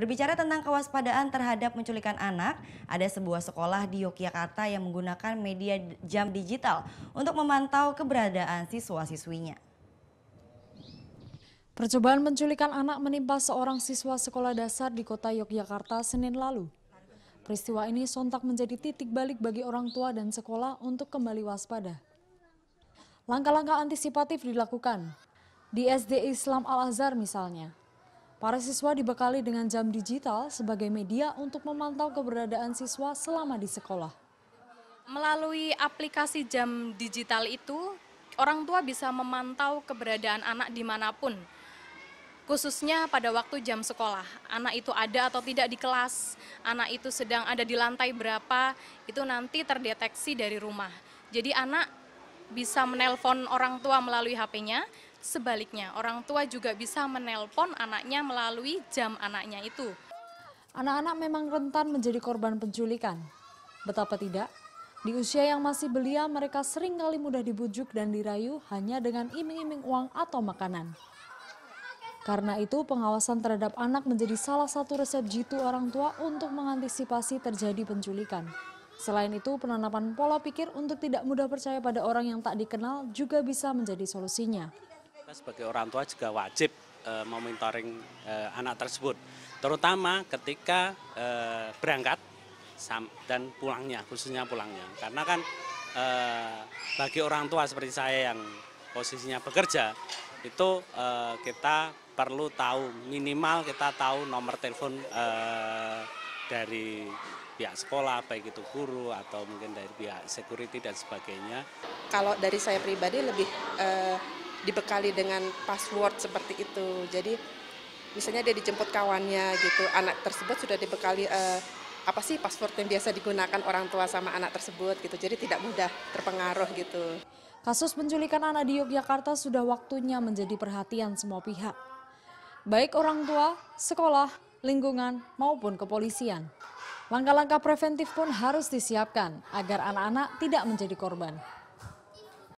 Berbicara tentang kewaspadaan terhadap penculikan anak, ada sebuah sekolah di Yogyakarta yang menggunakan media jam digital untuk memantau keberadaan siswa-siswinya. Percobaan menculikan anak menimpa seorang siswa sekolah dasar di kota Yogyakarta Senin lalu. Peristiwa ini sontak menjadi titik balik bagi orang tua dan sekolah untuk kembali waspada. Langkah-langkah antisipatif dilakukan. Di SD Islam Al-Azhar misalnya, Para siswa dibekali dengan jam digital sebagai media untuk memantau keberadaan siswa selama di sekolah. Melalui aplikasi jam digital itu, orang tua bisa memantau keberadaan anak dimanapun, khususnya pada waktu jam sekolah. Anak itu ada atau tidak di kelas, anak itu sedang ada di lantai berapa, itu nanti terdeteksi dari rumah. Jadi anak bisa menelpon orang tua melalui HP-nya, Sebaliknya, orang tua juga bisa menelpon anaknya melalui jam anaknya itu. Anak-anak memang rentan menjadi korban penculikan. Betapa tidak, di usia yang masih belia mereka sering kali mudah dibujuk dan dirayu hanya dengan iming-iming uang atau makanan. Karena itu pengawasan terhadap anak menjadi salah satu resep jitu orang tua untuk mengantisipasi terjadi penculikan. Selain itu, penanaman pola pikir untuk tidak mudah percaya pada orang yang tak dikenal juga bisa menjadi solusinya. Kita sebagai orang tua juga wajib e, memonitoring e, anak tersebut, terutama ketika e, berangkat sam, dan pulangnya, khususnya pulangnya. Karena kan e, bagi orang tua seperti saya yang posisinya bekerja, itu e, kita perlu tahu minimal kita tahu nomor telepon e, dari pihak sekolah, baik itu guru atau mungkin dari pihak security dan sebagainya. Kalau dari saya pribadi lebih e, dibekali dengan password seperti itu. Jadi misalnya dia dijemput kawannya gitu, anak tersebut sudah dibekali uh, apa sih password yang biasa digunakan orang tua sama anak tersebut gitu. Jadi tidak mudah terpengaruh gitu. Kasus penculikan anak di Yogyakarta sudah waktunya menjadi perhatian semua pihak. Baik orang tua, sekolah, lingkungan, maupun kepolisian. Langkah-langkah preventif pun harus disiapkan agar anak-anak tidak menjadi korban.